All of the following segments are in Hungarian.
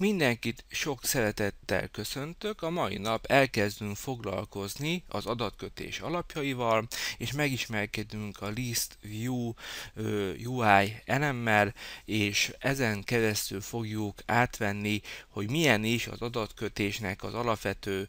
Mindenkit sok szeretettel köszöntök, a mai nap elkezdünk foglalkozni az adatkötés alapjaival, és megismerkedünk a List View UI elemmel, és ezen keresztül fogjuk átvenni, hogy milyen is az adatkötésnek az alapvető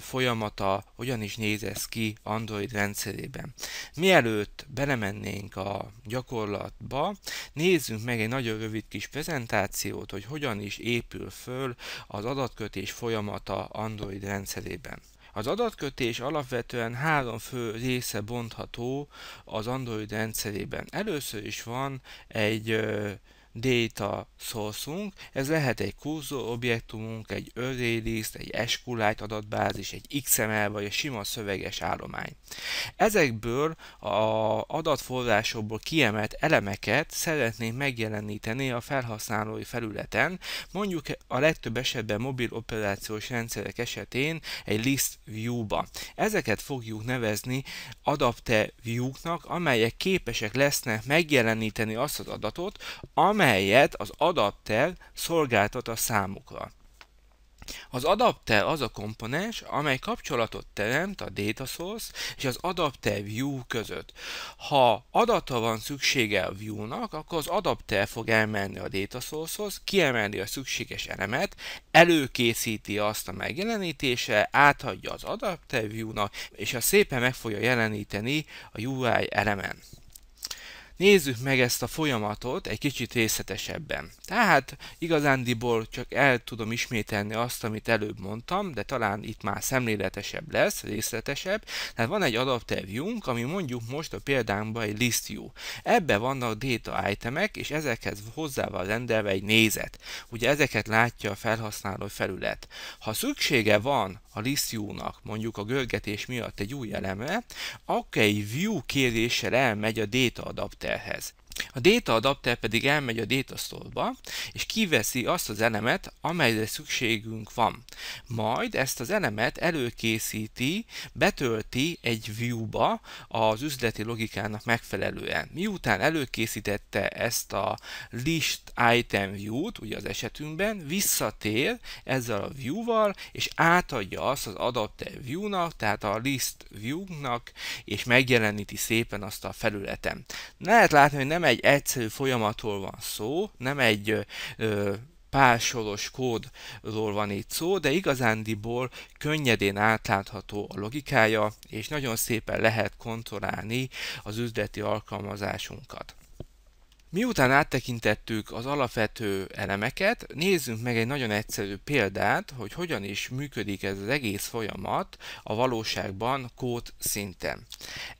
folyamata, hogyan is néz ez ki Android rendszerében. Mielőtt belemennénk a gyakorlatba, nézzünk meg egy nagyon rövid kis prezentációt, hogy hogyan is épül épül föl az adatkötés folyamata Android rendszerében. Az adatkötés alapvetően három fő része bontható az Android rendszerében. Először is van egy data source ez lehet egy kurzor objektumunk, egy array list, egy SQLite adatbázis, egy XML vagy egy sima szöveges állomány. Ezekből a adatforrásokból kiemelt elemeket szeretnénk megjeleníteni a felhasználói felületen, mondjuk a legtöbb esetben mobil operációs rendszerek esetén egy list view-ba. Ezeket fogjuk nevezni adapter view-knak, amelyek képesek lesznek megjeleníteni azt az adatot, amely amelyet az adapter szolgáltat a számukra. Az adapter az a komponens, amely kapcsolatot teremt a data source és az adapter view között. Ha adata van szüksége a view-nak, akkor az adapter fog elmenni a data source-hoz, kiemelni a szükséges elemet, előkészíti azt a megjelenítése, átadja az adapter view-nak, és a szépen meg fogja jeleníteni a UI elemen. Nézzük meg ezt a folyamatot egy kicsit részletesebben. Tehát igazándiból csak el tudom ismételni azt, amit előbb mondtam, de talán itt már szemléletesebb lesz, részletesebb. Tehát van egy adaptívjunk, ami mondjuk most a példánkban egy list view. Ebbe vannak data itemek, és ezekhez hozzá van rendelve egy nézet. Ugye ezeket látja a felhasználó felület. Ha szüksége van a list view-nak, mondjuk a görgetés miatt egy új eleme, akkor egy view kéréssel elmegy a data adaptív has. A data adapter pedig elmegy a store ba és kiveszi azt az elemet, amelyre szükségünk van. Majd ezt az elemet előkészíti, betölti egy view-ba az üzleti logikának megfelelően. Miután előkészítette ezt a list item view-t, ugye az esetünkben, visszatér ezzel a view-val, és átadja azt az adapter view-nak, tehát a list view-nak, és megjeleníti szépen azt a felületen. Lehet látni, hogy nem nem egy egyszerű folyamatról van szó, nem egy ö, pársoros kódról van itt szó, de igazándiból könnyedén átlátható a logikája, és nagyon szépen lehet kontrollálni az üzleti alkalmazásunkat. Miután áttekintettük az alapvető elemeket, nézzünk meg egy nagyon egyszerű példát, hogy hogyan is működik ez az egész folyamat a valóságban kód szinten.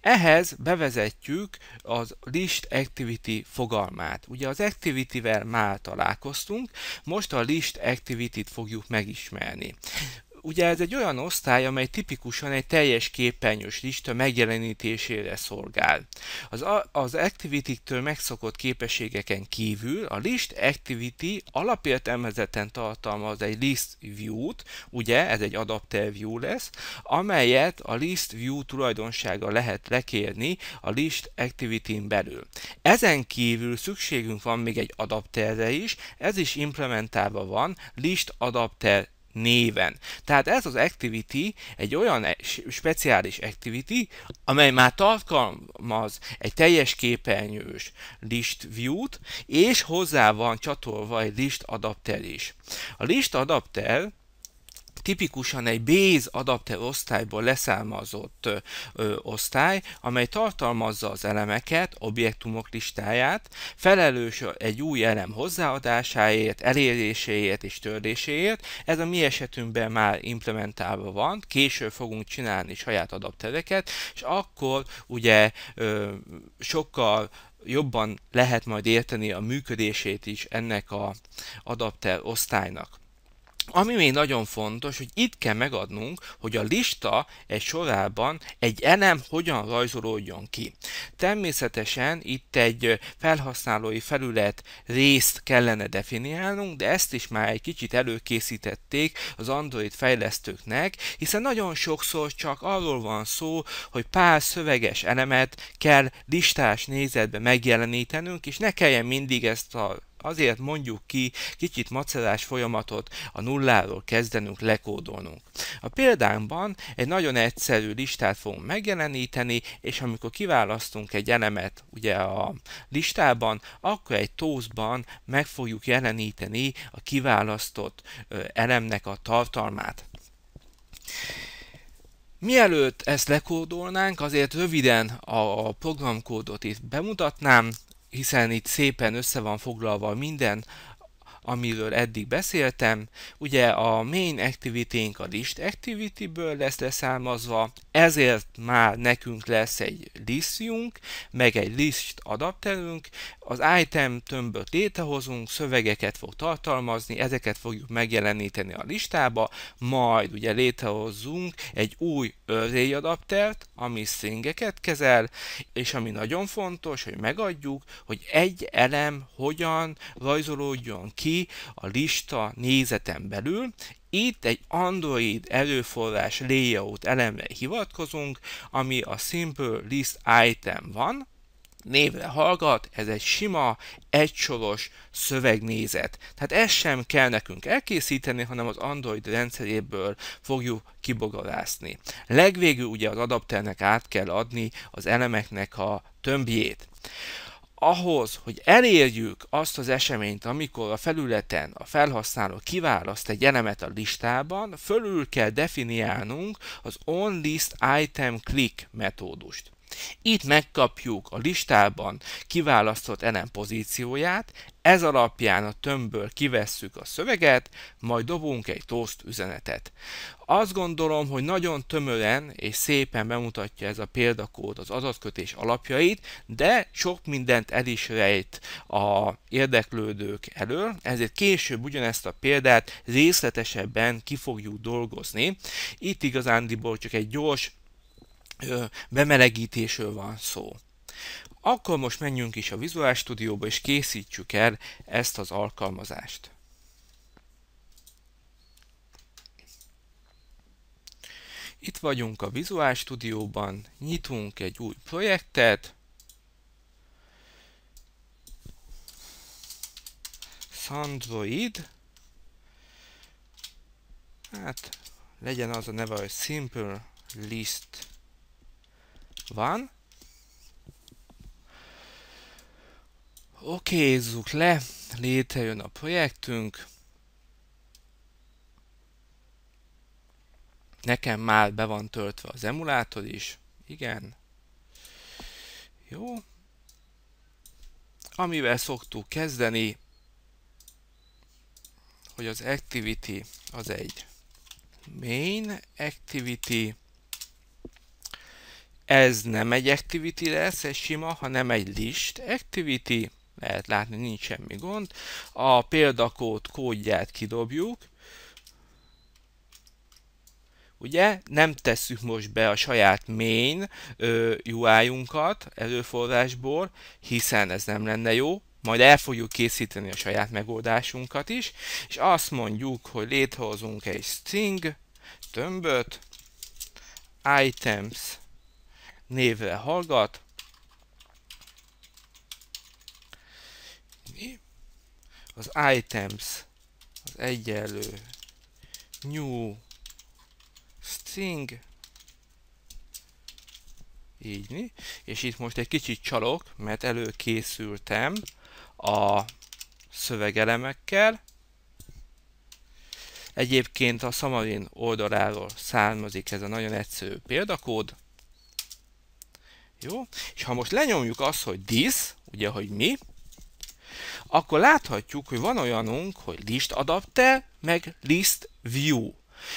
Ehhez bevezetjük az list activity fogalmát. Ugye az activity-vel már találkoztunk, most a list activity-t fogjuk megismerni. Ugye ez egy olyan osztály, amely tipikusan egy teljes képernyős lista megjelenítésére szolgál. Az, az activity-től megszokott képességeken kívül a list activity alapértelmezetten tartalmaz egy list view-t, ugye ez egy adapter view lesz, amelyet a list view tulajdonsága lehet lekérni a list activity-n belül. Ezen kívül szükségünk van még egy adapterre is, ez is implementálva van list adapter néven. Tehát ez az activity egy olyan e- speciális activity, amely már tartalmaz egy teljes képernyős list view-t, és hozzá van csatolva egy list adapter is. A list adapter tipikusan egy Bayes adapter osztályból leszármazott ö, osztály, amely tartalmazza az elemeket, objektumok listáját, felelős egy új elem hozzáadásáért, eléréséért és tördéséért. Ez a mi esetünkben már implementálva van, később fogunk csinálni saját adaptereket, és akkor ugye ö, sokkal jobban lehet majd érteni a működését is ennek a adapter osztálynak. Ami még nagyon fontos, hogy itt kell megadnunk, hogy a lista egy sorában egy elem hogyan rajzolódjon ki. Természetesen itt egy felhasználói felület részt kellene definiálnunk, de ezt is már egy kicsit előkészítették az Android fejlesztőknek, hiszen nagyon sokszor csak arról van szó, hogy pár szöveges elemet kell listás nézetbe megjelenítenünk, és ne kelljen mindig ezt a Azért mondjuk ki kicsit macerás folyamatot a nulláról kezdenünk lekódolnunk. A példánkban egy nagyon egyszerű listát fogunk megjeleníteni, és amikor kiválasztunk egy elemet ugye a listában, akkor egy tózban meg fogjuk jeleníteni a kiválasztott elemnek a tartalmát. Mielőtt ezt lekódolnánk, azért röviden a programkódot itt bemutatnám hiszen itt szépen össze van foglalva minden, amiről eddig beszéltem. Ugye a main activity-nk a list activity-ből lesz leszármazva, ezért már nekünk lesz egy listjunk, meg egy list adapterünk, az item tömböt létrehozunk, szövegeket fog tartalmazni, ezeket fogjuk megjeleníteni a listába, majd ugye létrehozzunk egy új array adaptert, ami szingeket kezel, és ami nagyon fontos, hogy megadjuk, hogy egy elem hogyan rajzolódjon ki a lista nézeten belül, itt egy Android előforrás layout elemre hivatkozunk, ami a Simple List Item van, névre hallgat, ez egy sima, egysoros szövegnézet. Tehát ezt sem kell nekünk elkészíteni, hanem az Android rendszeréből fogjuk kibogarászni. Legvégül ugye az adapternek át kell adni az elemeknek a tömbjét ahhoz, hogy elérjük azt az eseményt, amikor a felületen a felhasználó kiválaszt egy elemet a listában, fölül kell definiálnunk az onListItemClick metódust. Itt megkapjuk a listában kiválasztott elem pozícióját, ez alapján a tömbből kivesszük a szöveget, majd dobunk egy toast üzenetet. Azt gondolom, hogy nagyon tömören és szépen bemutatja ez a példakód az adatkötés alapjait, de sok mindent el is rejt a érdeklődők elől, ezért később ugyanezt a példát részletesebben ki fogjuk dolgozni. Itt igazándiból csak egy gyors bemelegítésről van szó. Akkor most menjünk is a Visual Studio-ba, és készítsük el ezt az alkalmazást. Itt vagyunk a Visual Studio-ban, nyitunk egy új projektet, Sandroid, hát legyen az a neve, hogy Simple List van. Oké, okay, le, létrejön a projektünk. Nekem már be van töltve az emulátor is. Igen. Jó. Amivel szoktuk kezdeni, hogy az activity az egy main activity, ez nem egy activity lesz, ez sima, hanem egy list activity, lehet látni, nincs semmi gond. A példakód kódját kidobjuk, ugye nem tesszük most be a saját main UI-unkat előforrásból, hiszen ez nem lenne jó, majd el fogjuk készíteni a saját megoldásunkat is, és azt mondjuk, hogy létrehozunk egy string tömböt, items névre hallgat. Az items az egyenlő new string így, és itt most egy kicsit csalok, mert előkészültem a szövegelemekkel. Egyébként a Samarin oldaláról származik ez a nagyon egyszerű példakód. Jó? És ha most lenyomjuk azt, hogy this, ugye, hogy mi, akkor láthatjuk, hogy van olyanunk, hogy list adapter, meg list view.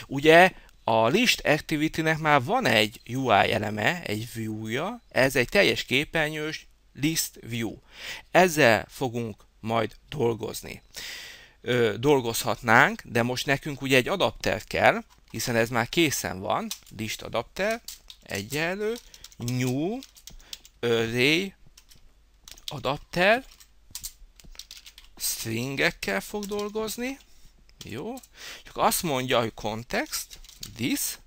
Ugye a list activity-nek már van egy UI eleme, egy view-ja, ez egy teljes képernyős list view. Ezzel fogunk majd dolgozni. Ö, dolgozhatnánk, de most nekünk ugye egy adapter kell, hiszen ez már készen van, list adapter, egyenlő, new array adapter stringekkel fog dolgozni. Jó. Csak azt mondja, hogy context, this.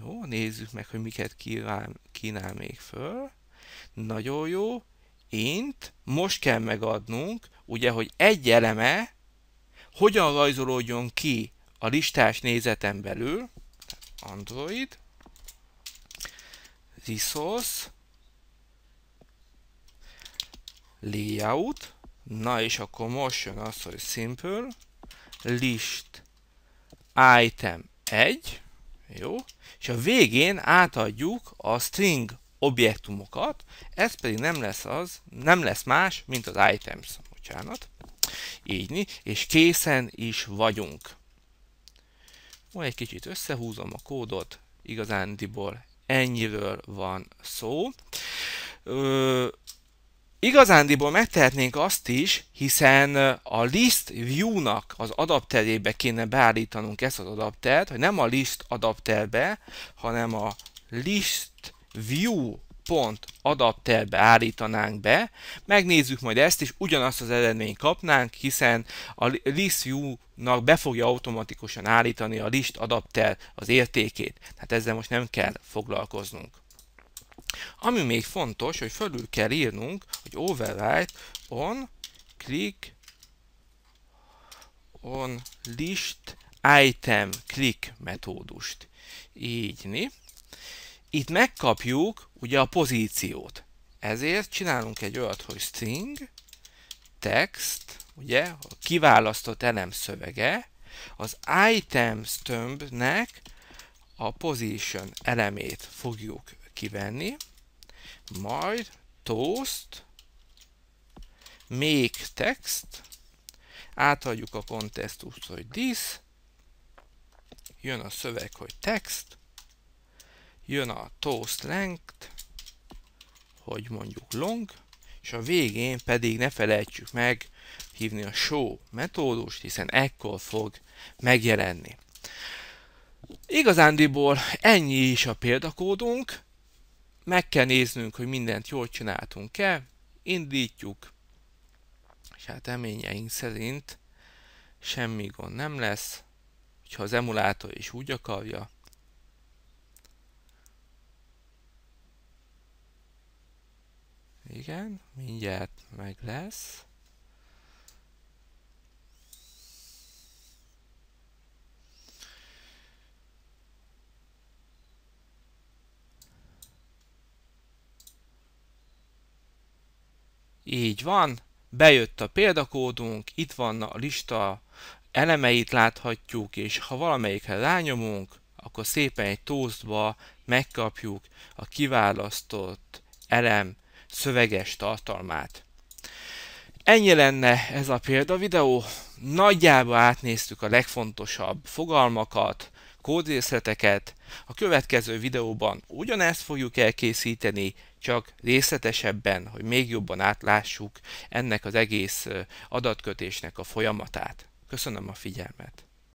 Jó, nézzük meg, hogy miket kíván, kínál még föl. Nagyon jó. Int. Most kell megadnunk, ugye, hogy egy eleme hogyan rajzolódjon ki a listás nézeten belül. Android resource, layout, na és akkor jön az, hogy simple, list, item 1, jó, és a végén átadjuk a string objektumokat, ez pedig nem lesz az, nem lesz más, mint az items, bocsánat, így, és készen is vagyunk. Ó, egy kicsit összehúzom a kódot, igazándiból Ennyiről van szó. Ö, igazándiból megtehetnénk azt is, hiszen a list view-nak az adapterébe kéne beállítanunk ezt az adaptert, hogy nem a list adapterbe, hanem a list view pont adapterbe állítanánk be, megnézzük majd ezt, és ugyanazt az eredményt kapnánk, hiszen a listview-nak be fogja automatikusan állítani a list adapter az értékét. Tehát ezzel most nem kell foglalkoznunk. Ami még fontos, hogy fölül kell írnunk, hogy override on click on list item click metódust. Így, né? Itt megkapjuk ugye a pozíciót. Ezért csinálunk egy olyat, hogy string text, ugye, a kiválasztott elem szövege, az items tömbnek a position elemét fogjuk kivenni, majd toast make text, átadjuk a kontextust, hogy this, jön a szöveg, hogy text, jön a toast length, hogy mondjuk long, és a végén pedig ne felejtsük meg hívni a show metódust, hiszen ekkor fog megjelenni. Igazándiból ennyi is a példakódunk, meg kell néznünk, hogy mindent jól csináltunk-e, indítjuk, és hát reményeink szerint semmi gond nem lesz, hogyha az emulátor is úgy akarja, Igen, mindjárt meg lesz. Így van, bejött a példakódunk, itt van a lista elemeit láthatjuk, és ha valamelyikre rányomunk, akkor szépen egy toastba megkapjuk a kiválasztott elem szöveges tartalmát. Ennyi lenne ez a példa videó. Nagyjából átnéztük a legfontosabb fogalmakat, kódrészleteket. A következő videóban ugyanezt fogjuk elkészíteni, csak részletesebben, hogy még jobban átlássuk ennek az egész adatkötésnek a folyamatát. Köszönöm a figyelmet!